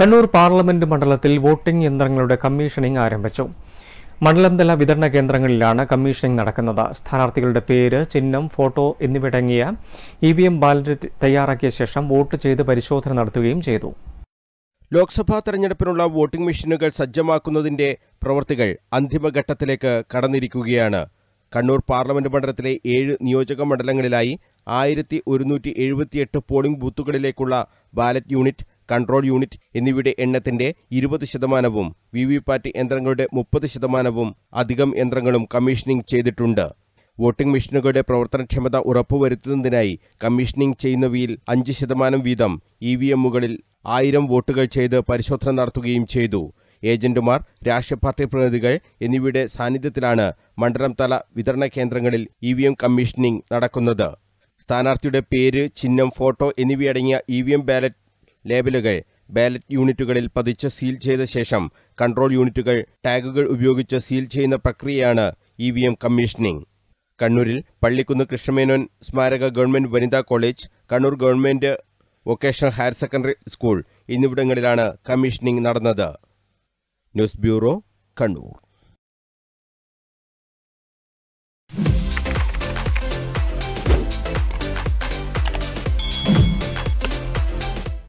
Kannur parliament മണ്ഡലത്തിൽ voting യന്ത്രങ്ങളുടെ commissioning ആരംഭിച്ചു മണ്ഡലംതല വിതരണ കേന്ദ്രങ്ങളിലാണ് കമ്മീഷനിംഗ് നടക്കുന്നത് സ്ഥാനാർത്ഥികളുടെ പേര് ചിഹ്നം ഫോട്ടോ എന്നിവയടങ്ങിയ ഇ വി എം ബാലറ്റ് തയ്യാറാക്കിയ ശേഷം വോട്ട് ചെയ്ത് പരിശോധന നടത്തുകയും ചെയ്തു ലോക്സഭാ തെരഞ്ഞെടുപ്പിനുള്ള വോട്ടിംഗ് മെഷീനുകൾ സജ്ജമാക്കുന്നതിന്റെ പ്രവൃത്തികൾ അന്തിമഘട്ടത്തിലേക്ക് കടന്നിരിക്കുകയാണ് കണ്ണൂർ പാർലമെന്റ് മണ്ഡലത്തിലെ ഏഴ് നിയോജക മണ്ഡലങ്ങളിലായി ആയിരത്തി ഒരുന്നൂറ്റി എഴുപത്തിയെട്ട് പോളിംഗ് ബൂത്തുകളിലേക്കുള്ള ബാലറ്റ് യൂണിറ്റ് കൺട്രോൾ യൂണിറ്റ് എന്നിവയുടെ എണ്ണത്തിന്റെ ഇരുപത് ശതമാനവും വി വി പാറ്റ് യന്ത്രങ്ങളുടെ മുപ്പത് ശതമാനവും അധികം യന്ത്രങ്ങളും കമ്മീഷനിംഗ് ചെയ്തിട്ടുണ്ട് വോട്ടിംഗ് മെഷീനുകളുടെ പ്രവർത്തനക്ഷമത ഉറപ്പുവരുത്തുന്നതിനായി കമ്മീഷനിംഗ് ചെയ്യുന്നവയിൽ അഞ്ച് ശതമാനം വീതം ഇ വി എമ്മുകളിൽ ആയിരം വോട്ടുകൾ ചെയ്ത് പരിശോധന നടത്തുകയും ചെയ്തു ഏജന്റുമാർ രാഷ്ട്രീയ പാർട്ടി പ്രതിനിധികൾ എന്നിവയുടെ സാന്നിധ്യത്തിലാണ് മണ്ഡലം തല വിതരണ കേന്ദ്രങ്ങളിൽ ഇ വി എം കമ്മീഷനിംഗ് നടക്കുന്നത് സ്ഥാനാർത്ഥിയുടെ പേര് ചിഹ്നം ഫോട്ടോ എന്നിവയടങ്ങിയ ഇ വി എം ബാലറ്റ് ലേബലുകൾ ബാലറ്റ് യൂണിറ്റുകളിൽ പതിച്ച് സീൽ ചെയ്ത ശേഷം കൺട്രോൾ യൂണിറ്റുകൾ ടാഗുകൾ ഉപയോഗിച്ച് സീൽ ചെയ്യുന്ന പ്രക്രിയയാണ് ഇ വി എം കമ്മീഷനിംഗ് കണ്ണൂരിൽ പള്ളിക്കുന്ന് കൃഷ്ണമേനോൻ സ്മാരക ഗവൺമെന്റ് വനിതാ college Kannur government vocational higher secondary school എന്നിവിടങ്ങളിലാണ് കമ്മീഷനിംഗ് നടന്നത് ന്യൂസ് ബ്യൂറോ കണ്ണൂർ